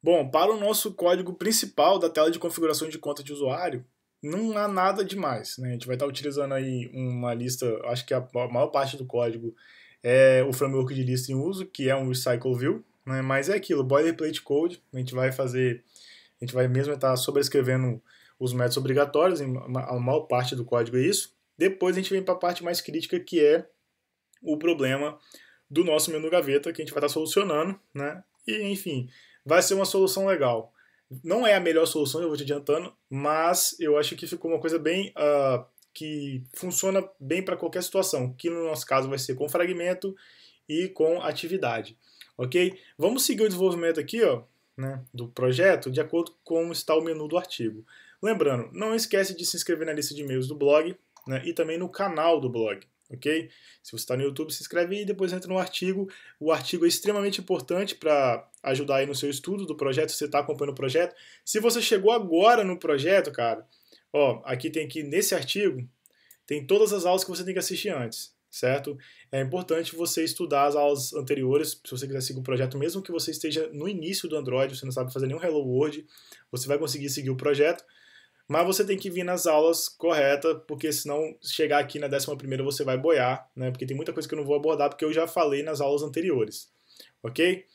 Bom, para o nosso código principal da tela de configurações de conta de usuário, não há nada demais. Né? A gente vai estar utilizando aí uma lista, acho que a maior parte do código é o framework de lista em uso, que é um Recycle View, né? mas é aquilo, boilerplate code, a gente vai fazer, a gente vai mesmo estar sobrescrevendo os métodos obrigatórios, a maior parte do código é isso. Depois a gente vem para a parte mais crítica, que é o problema do nosso menu gaveta, que a gente vai estar solucionando, né? E, enfim, vai ser uma solução legal. Não é a melhor solução, eu vou te adiantando, mas eu acho que ficou uma coisa bem. Uh, que funciona bem para qualquer situação, que no nosso caso vai ser com fragmento e com atividade. Ok? Vamos seguir o desenvolvimento aqui, ó. Né, do projeto de acordo com como está o menu do artigo. Lembrando, não esquece de se inscrever na lista de e-mails do blog né, e também no canal do blog ok? Se você está no YouTube, se inscreve e depois entra no artigo. O artigo é extremamente importante para ajudar aí no seu estudo do projeto, se você está acompanhando o projeto. Se você chegou agora no projeto, cara, ó, aqui tem aqui, nesse artigo, tem todas as aulas que você tem que assistir antes, certo? É importante você estudar as aulas anteriores, se você quiser seguir o projeto, mesmo que você esteja no início do Android, você não sabe fazer nenhum Hello World, você vai conseguir seguir o projeto, mas você tem que vir nas aulas correta, porque senão chegar aqui na 11 você vai boiar, né? Porque tem muita coisa que eu não vou abordar, porque eu já falei nas aulas anteriores, ok?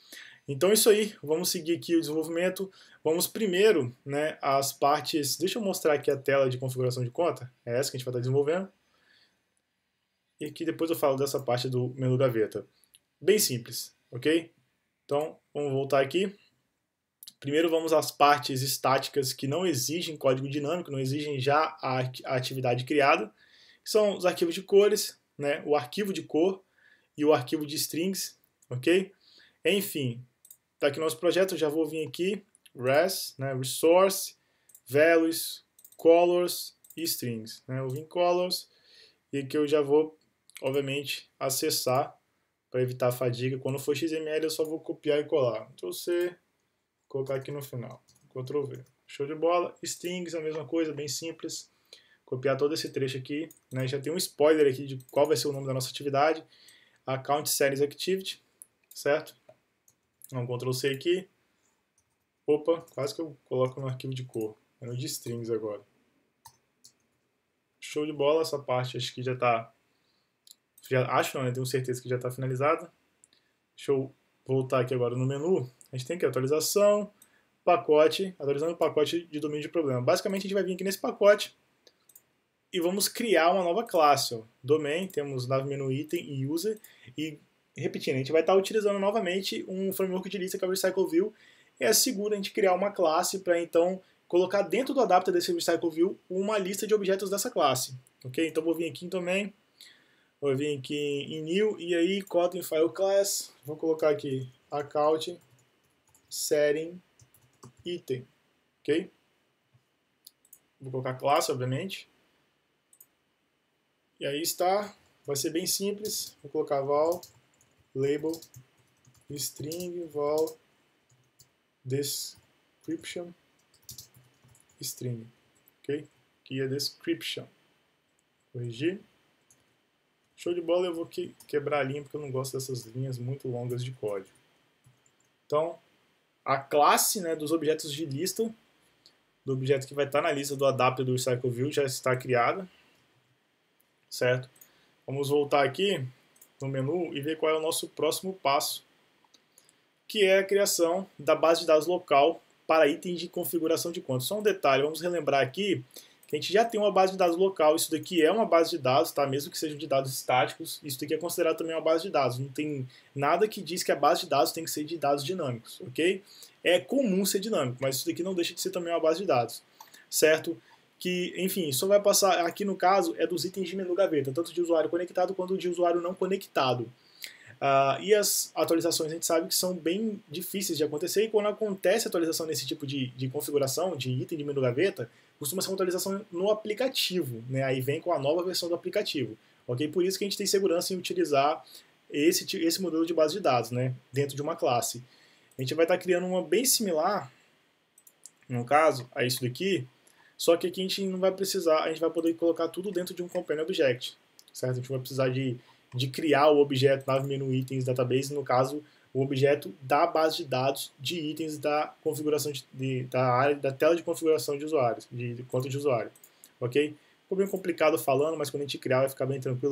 Então é isso aí, vamos seguir aqui o desenvolvimento. Vamos primeiro né, as partes. Deixa eu mostrar aqui a tela de configuração de conta, é essa que a gente vai estar tá desenvolvendo. E aqui depois eu falo dessa parte do menu gaveta. Bem simples, ok? Então vamos voltar aqui. Primeiro vamos às partes estáticas que não exigem código dinâmico, não exigem já a, atividade criada, que são os arquivos de cores, né, o arquivo de cor e o arquivo de strings, ok? Enfim, está aqui nosso projeto, já vou vir aqui, res, né, resource, values, colors e strings. Né, eu vim colors e aqui eu já vou, obviamente, acessar para evitar a fadiga. Quando for XML eu só vou copiar e colar. Então você colocar aqui no final. Ctrl V. Show de bola. Strings, a mesma coisa, bem simples. Copiar todo esse trecho aqui. Né? Já tem um spoiler aqui de qual vai ser o nome da nossa atividade. Account Series Activity, certo? Então, Ctrl C aqui. Opa, quase que eu coloco no arquivo de cor. É no de strings agora. Show de bola essa parte, acho que já está... Já, acho não, né? Tenho certeza que já está finalizada. Deixa eu voltar aqui agora no menu a gente tem que atualização, pacote, atualizando o pacote de domínio de problema. Basicamente, a gente vai vir aqui nesse pacote e vamos criar uma nova classe. Ó. Domain, temos nave menu item e user. E, repetindo, a gente vai estar tá utilizando novamente um framework de lista que é o RecycleView. é seguro a gente criar uma classe para, então, colocar dentro do adapter desse RecycleView uma lista de objetos dessa classe. Ok? Então, vou vir aqui em Domain. Vou vir aqui em New e aí, Kotlin File Class. Vou colocar aqui account setting item, ok? Vou colocar classe, obviamente. E aí está, vai ser bem simples, vou colocar val label string val description string, ok? Que é description. Corrigir. Show de bola, eu vou que, quebrar a linha porque eu não gosto dessas linhas muito longas de código. Então, a classe né, dos objetos de lista, do objeto que vai estar tá na lista do adapter do RecycleView já está criada, certo? Vamos voltar aqui no menu e ver qual é o nosso próximo passo, que é a criação da base de dados local para itens de configuração de contas. Só um detalhe, vamos relembrar aqui que a gente já tem uma base de dados local. Isso daqui é uma base de dados, tá? Mesmo que seja de dados estáticos, isso daqui é considerado também uma base de dados. Não tem nada que diz que a base de dados tem que ser de dados dinâmicos, ok? É comum ser dinâmico, mas isso daqui não deixa de ser também uma base de dados, certo? Que, enfim, só vai passar, aqui no caso, é dos itens de menu gaveta, tanto de usuário conectado quanto de usuário não conectado. Uh, e as atualizações a gente sabe que são bem difíceis de acontecer, e quando acontece atualização nesse tipo de, de configuração, de item de menu gaveta, costuma ser uma atualização no aplicativo, né? aí vem com a nova versão do aplicativo. ok? Por isso que a gente tem segurança em utilizar esse, esse modelo de base de dados né? dentro de uma classe. A gente vai estar tá criando uma bem similar, no caso, a isso daqui, só que aqui a gente não vai precisar, a gente vai poder colocar tudo dentro de um Companion Object, certo? A gente vai precisar de de criar o objeto nave menu itens database, no caso, o objeto da base de dados de itens da configuração de, de, da área da tela de configuração de usuários, de, conta de usuário, ok? Ficou bem complicado falando, mas quando a gente criar vai ficar bem tranquilo.